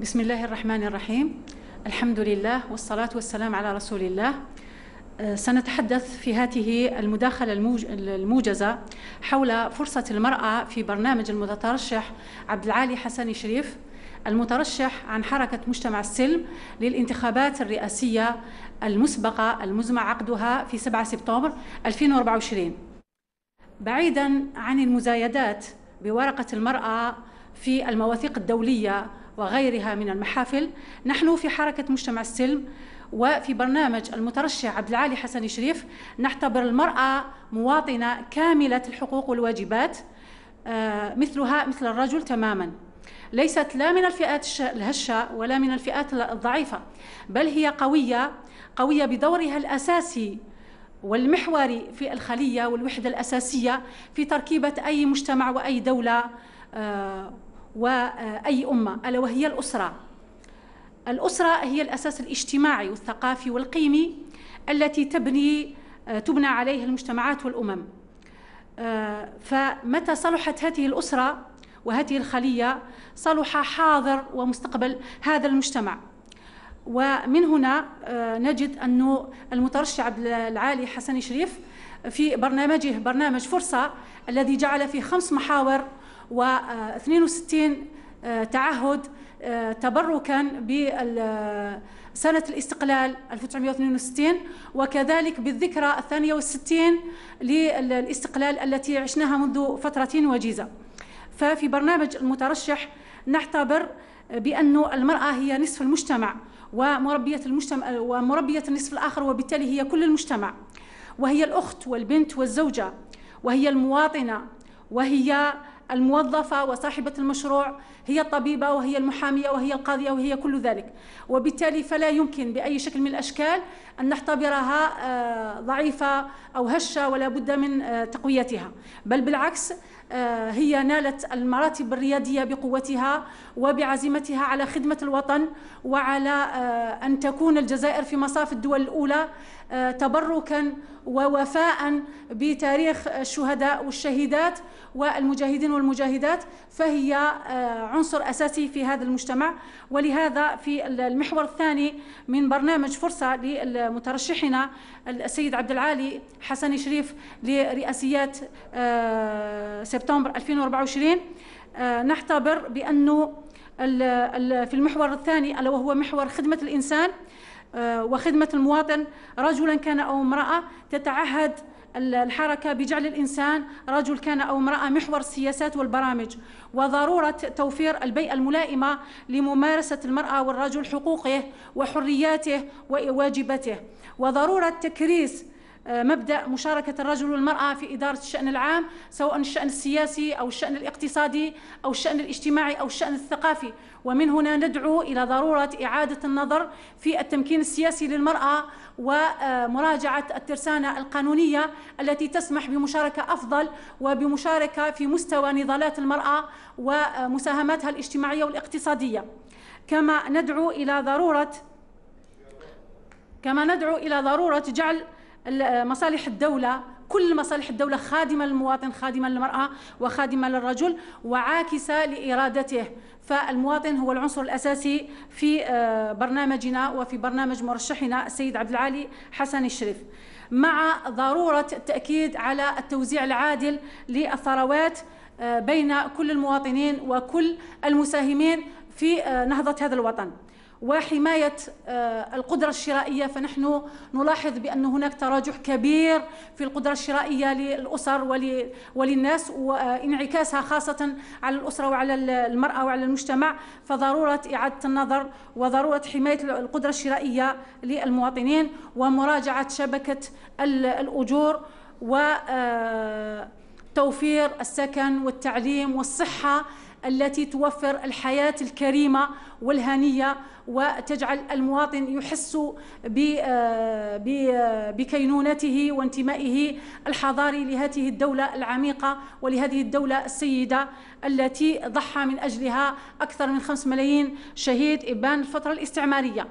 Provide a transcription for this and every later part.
بسم الله الرحمن الرحيم الحمد لله والصلاة والسلام على رسول الله سنتحدث في هذه المداخلة الموجزة حول فرصة المرأة في برنامج المترشح عبد العالي حسني شريف المترشح عن حركة مجتمع السلم للانتخابات الرئاسية المسبقة المزمع عقدها في 7 سبتمبر 2024 بعيدا عن المزايدات بورقة المرأة في المواثيق الدولية وغيرها من المحافل نحن في حركة مجتمع السلم وفي برنامج المترشح عبد العالي حسن شريف نعتبر المرأة مواطنة كاملة الحقوق والواجبات آه، مثلها مثل الرجل تماما ليست لا من الفئات الهشة ولا من الفئات الضعيفة بل هي قوية قوية بدورها الأساسي والمحوري في الخلية والوحدة الأساسية في تركيبة أي مجتمع وأي دولة آه، واي امه الا وهي الاسره الاسره هي الاساس الاجتماعي والثقافي والقيمي التي تبني آه، تبنى عليه المجتمعات والامم آه، فمتى صلحت هذه الاسره وهذه الخليه صلح حاضر ومستقبل هذا المجتمع ومن هنا آه، نجد أن المترشح عبد العالي حسن شريف في برنامجه برنامج فرصة الذي جعل فيه خمس محاور و62 آه، تعهد آه، تبركا بسنة الاستقلال 1962 وكذلك بالذكرى الثانية والستين للاستقلال التي عشناها منذ فترة وجيزة ففي برنامج المترشح نعتبر بأن المرأة هي نصف المجتمع ومربية المجتمع ومربية النصف الآخر وبالتالي هي كل المجتمع وهي الأخت والبنت والزوجة وهي المواطنة وهي الموظفة وصاحبة المشروع هي الطبيبة وهي المحامية وهي القاضية وهي كل ذلك وبالتالي فلا يمكن بأي شكل من الأشكال أن نعتبرها آه، ضعيفة أو هشة ولا بد من آه، تقويتها بل بالعكس آه، هي نالت المراتب الريادية بقوتها وبعزيمتها على خدمة الوطن وعلى أن تكون الجزائر في مصاف الدول الأولى تبركا ووفاء بتاريخ الشهداء والشهيدات والمجاهدين والمجاهدات فهي عنصر أساسي في هذا المجتمع ولهذا في المحور الثاني من برنامج فرصة لمترشحنا السيد عبد العالي حسن شريف لرئاسيات آه، سبتمبر 2024 آه، نعتبر بأنه في المحور الثاني ألا وهو محور خدمة الإنسان آه، وخدمة المواطن رجلا كان أو امرأة تتعهد الحركة بجعل الإنسان رجل كان أو امرأة محور السياسات والبرامج وضرورة توفير البيئة الملائمة لممارسة المرأة والرجل حقوقه وحرياته وواجباته وضرورة تكريس آه، مبدا مشاركه الرجل والمراه في اداره الشان العام سواء الشان السياسي او الشان الاقتصادي او الشان الاجتماعي او الشان الثقافي ومن هنا ندعو الى ضروره اعاده النظر في التمكين السياسي للمراه ومراجعه الترسانه القانونيه التي تسمح بمشاركه افضل وبمشاركه في مستوى نضالات المراه ومساهماتها الاجتماعيه والاقتصاديه كما ندعو الى ضروره كما ندعو الى ضروره جعل آه، مصالح الدولة كل مصالح الدولة خادمة للمواطن خادمة للمرأة وخادمة للرجل وعاكسة لإرادته فالمواطن هو العنصر الأساسي في آه، برنامجنا وفي برنامج مرشحنا السيد عبد العالي حسن الشريف مع ضرورة التأكيد على التوزيع العادل للثروات آه، بين كل المواطنين وكل المساهمين في نهضة هذا الوطن وحماية آه، القدرة الشرائية فنحن نلاحظ بأن هناك تراجع كبير في القدرة الشرائية للأسر وللناس وانعكاسها خاصة على الأسرة وعلى المرأة وعلى المجتمع فضرورة إعادة النظر وضرورة حماية القدرة الشرائية للمواطنين ومراجعة شبكة الأجور و آه، توفير السكن والتعليم والصحة التي توفر الحياة الكريمة والهنية وتجعل المواطن يحس آه، آه، بكينونته وانتمائه الحضاري لهذه الدولة العميقة ولهذه الدولة السيدة التي ضحى من أجلها أكثر من 5 ملايين شهيد إبان الفترة الاستعمارية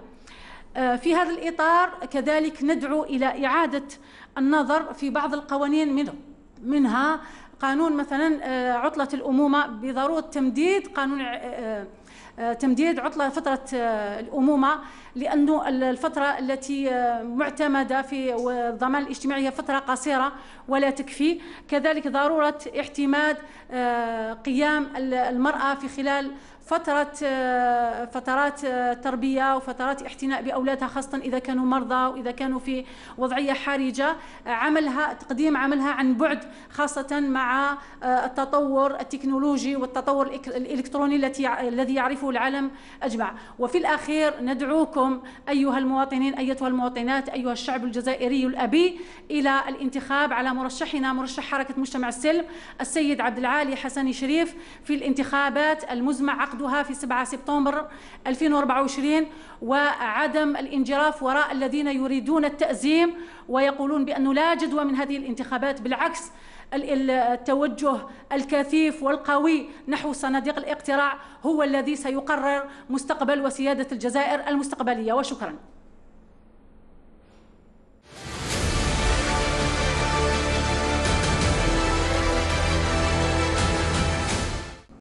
آه، في هذا الإطار كذلك ندعو إلى إعادة النظر في بعض القوانين منه منها قانون مثلا آه، عطلة الأمومة بضرورة تمديد قانون آه، آه، تمديد عطلة فترة الأمومة لأنه الفترة التي معتمدة في الضمان الاجتماعي هي فترة قصيرة ولا تكفي كذلك ضرورة احتماد قيام المرأة في خلال فترة آه، فترات آه، تربية وفترات احتناء بأولادها خاصة إذا كانوا مرضى وإذا كانوا في وضعية حرجة عملها تقديم عملها عن بعد خاصة مع آه، التطور التكنولوجي والتطور الإلكتروني التي الذي يعرفه العالم أجمع وفي الأخير ندعوكم أيها المواطنين أيتها المواطنات أيها الشعب الجزائري الأبي إلى الانتخاب على مرشحنا مرشح حركة مجتمع السلم السيد عبد العالي حسني شريف في الانتخابات المزمع عقد عقدها في 7 سبتمبر 2024 وعدم الانجراف وراء الذين يريدون التأزيم ويقولون بأنه لا جدوى من هذه الانتخابات بالعكس التوجه الكثيف والقوي نحو صناديق الاقتراع هو الذي سيقرر مستقبل وسيادة الجزائر المستقبلية وشكراً